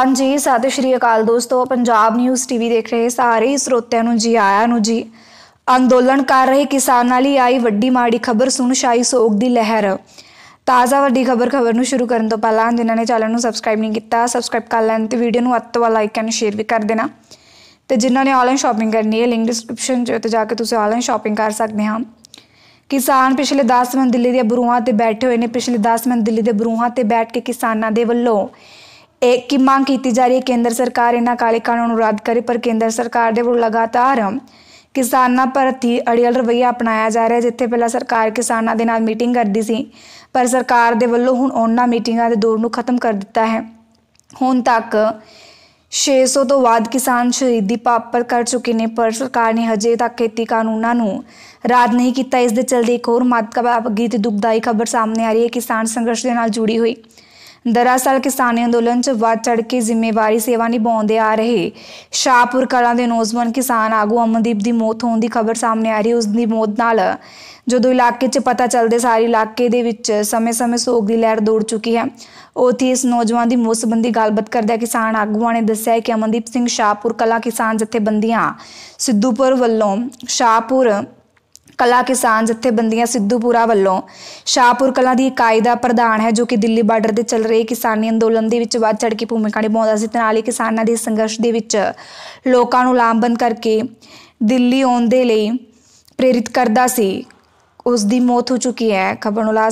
ਹਾਂਜੀ ਸਤਿ ਸ਼੍ਰੀ ਅਕਾਲ ਦੋਸਤੋ ਪੰਜਾਬ ਨਿਊਜ਼ ਟੀਵੀ ਦੇਖ ਰਹੇ ਸਾਰੇ ਸਰੋਤਿਆਂ ਨੂੰ ਜੀ ਆਇਆਂ ਨੂੰ ਜੀ ਅੰਦੋਲਨ ਕਰ ਰਹੇ ਕਿਸਾਨਾਂ ਲਈ ਆਈ ਵੱਡੀ ਮਾੜੀ ਖਬਰ ਸੁਣ ਸ਼ਾਈ ਸੋਗ ਦੀ ਲਹਿਰ ਤਾਜ਼ਾ ਵੱਡੀ ਖਬਰ ਖਬਰ ਨੂੰ ਸ਼ੁਰੂ ਕਰਨ ਤੋਂ ਪਹਿਲਾਂ ਜਿਨ੍ਹਾਂ ਨੇ ਚੈਨਲ ਨੂੰ ਸਬਸਕ੍ਰਾਈਬ ਨਹੀਂ ਕੀਤਾ ਸਬਸਕ੍ਰਾਈਬ ਕਰ ਲੈਣ ਤੇ ਵੀਡੀਓ ਨੂੰ ਅੱਤ ਵਾਲਾ ਲਾਈਕ ਐਂਡ ਸ਼ੇਅਰ ਵੀ ਕਰ ਦੇਣਾ ਤੇ ਜਿਨ੍ਹਾਂ ਨੇ ਆਨਲਾਈਨ ਸ਼ਾਪਿੰਗ ਕਰਨੀ ਹੈ ਲਿੰਕ ਡਿਸਕ੍ਰਿਪਸ਼ਨ 'ਚ ਉੱਤੇ ਜਾ ਕੇ ਤੁਸੀਂ ਆਨਲਾਈਨ ਸ਼ਾਪਿੰਗ ਕਰ ਸਕਦੇ ਹਾਂ ਕਿਸਾਨ ਪਿਛਲੇ 10 ਮਹੀਨੇ ਦਿੱਲੀ ਦੇ ਬਰੂਹਾਂ ਤੇ ਬੈਠੇ ਹੋਏ ਨੇ ਪਿਛਲੇ 10 ਮਹੀਨੇ ਦਿੱਲੀ ਦੇ ਬਰੂਹਾਂ ਤੇ ਬੈਠ ਕੇ ਕਿਸਾਨਾਂ ਦੇ ਵੱਲੋਂ ਇਹ ਕੀ ਮੰਗ ਕੀਤੀ ਜਾ ਰਹੀ ਹੈ ਕੇਂਦਰ ਸਰਕਾਰ ਇਹਨਾਂ ਕਾਲੇ ਕਾਨੂੰਨ ਨੂੰ ਰੱਦ ਕਰੇ ਪਰ ਕੇਂਦਰ ਸਰਕਾਰ ਦੇ ਵੱਲੋਂ ਲਗਾਤਾਰ ਕਿਸਾਨਾਂ ਪ੍ਰਤੀ ਅੜੀਅਲ ਰਵਈਆ ਅਪਣਾਇਆ ਜਾ ਰਿਹਾ ਜਿੱਥੇ ਪਹਿਲਾਂ ਸਰਕਾਰ ਕਿਸਾਨਾਂ ਦੇ ਨਾਲ ਮੀਟਿੰਗ ਕਰਦੀ ਸੀ ਪਰ ਸਰਕਾਰ ਦੇ ਵੱਲੋਂ ਹੁਣ ਉਹਨਾਂ ਮੀਟਿੰਗਾਂ ਦੇ ਦੌਰ ਨੂੰ ਖਤਮ ਕਰ ਦਿੱਤਾ ਹੈ ਹੁਣ ਤੱਕ 600 ਤੋਂ ਵੱਧ ਕਿਸਾਨ ਸ਼ਹੀਦੀ ਪਾਪਰ ਕਰ ਚੁੱਕੇ ਨੇ ਪਰ ਸਰਕਾਰ ਨੇ ਹਜੇ ਤੱਕ ਖੇਤੀ ਕਾਨੂੰਨਾਂ ਨੂੰ ਰਾਦ ਨਹੀਂ ਕੀਤਾ ਇਸ ਦੇ ਚਲਦੇ ਇੱਕ ਹੋਰ ਮਾਤਕਾ ਗੀਤ ਦੁਖਦਾਈ ਖਬਰ ਸਾਹਮਣੇ ਆ ਰਹੀ ਹੈ ਕਿਸਾਨ ਸੰਘਰਸ਼ ਦੇ ਨਾਲ ਜੁੜੀ ਹੋਈ ਦਰਅਸਲ ਕਿਸਾਨੀ ਅੰਦੋਲਨ 'ਚ ਵੱਧ ਚੜ ਕੇ ਜ਼ਿੰਮੇਵਾਰੀ ਸੇਵਾ ਨਿਭਾਉਂਦੇ ਆ ਰਹੇ ਸ਼ਾਹਪੁਰ ਕਲਾਂ ਦੇ ਨੌਜਵਾਨ ਕਿਸਾਨ ਆਗੂ ਅਮਨਦੀਪ ਦੀ ਮੌਤ ਹੋਣ ਦੀ ਖਬਰ ਸਾਹਮਣੇ ਆ ਰਹੀ ਉਸ ਦੀ ਮੌਤ ਨਾਲ ਜਦੋਂ ਇਲਾਕੇ 'ਚ ਪਤਾ ਚੱਲਦੇ ਸਾਰੇ ਇਲਾਕੇ ਦੇ ਵਿੱਚ ਸਮੇਂ-ਸਮੇਂ ਸੋਗ ਦੀ ਲਹਿਰ ਦੌੜ ਚੁੱਕੀ ਹੈ ਉਥੇ ਇਸ ਨੌਜਵਾਨ ਦੀ ਮੌਤ ਸੰਬੰਧੀ ਗੱਲਬਾਤ ਕਰਦਿਆਂ ਕਿਸਾਨ ਆਗੂਆਂ ਨੇ ਦੱਸਿਆ ਕਿ ਅਮਨਦੀਪ ਸਿੰਘ ਸ਼ਾਹਪੁਰ ਕਲਾਂ ਕਿਸਾਨ ਜਥੇਬੰਦੀਆਂ ਸਿੱਧੂਪੁਰ ਵੱਲੋਂ ਸ਼ਾਹਪੁਰ ਕਲਾ ਕਿਸਾਨ ਜਥੇਬੰਦੀਆਂ ਸਿੱਧੂਪੁਰਾ ਵੱਲੋਂ ਸ਼ਾਹਪੁਰ ਕਲਾ ਦੀ ਇਕਾਈ ਦਾ ਪ੍ਰਧਾਨ ਹੈ ਜੋ ਕਿ ਦਿੱਲੀ ਬਾਰਡਰ ਤੇ ਚੱਲ ਰਹੇ ਕਿਸਾਨੀ ਅੰਦੋਲਨ ਦੇ ਵਿੱਚ ਵੱਧ ਚੜ ਕੇ ਭੂਮਿਕਾ ਨਿਭਾਉਂਦਾ ਸੀ ਤੇ ਨਾਲ ਹੀ ਕਿਸਾਨਾਂ ਦੇ ਸੰਘਰਸ਼ ਦੇ ਵਿੱਚ ਲੋਕਾਂ ਨੂੰ ਲਾਮਬੰਦ ਕਰਕੇ ਦਿੱਲੀ ਆਉਣ ਦੇ ਲਈ ਪ੍ਰੇਰਿਤ ਕਰਦਾ ਸੀ ਉਸ ਦੀ ਮੌਤ ਹੋ ਚੁੱਕੀ ਹੈ ਖਬਰ ਨੂੰ ਲਾ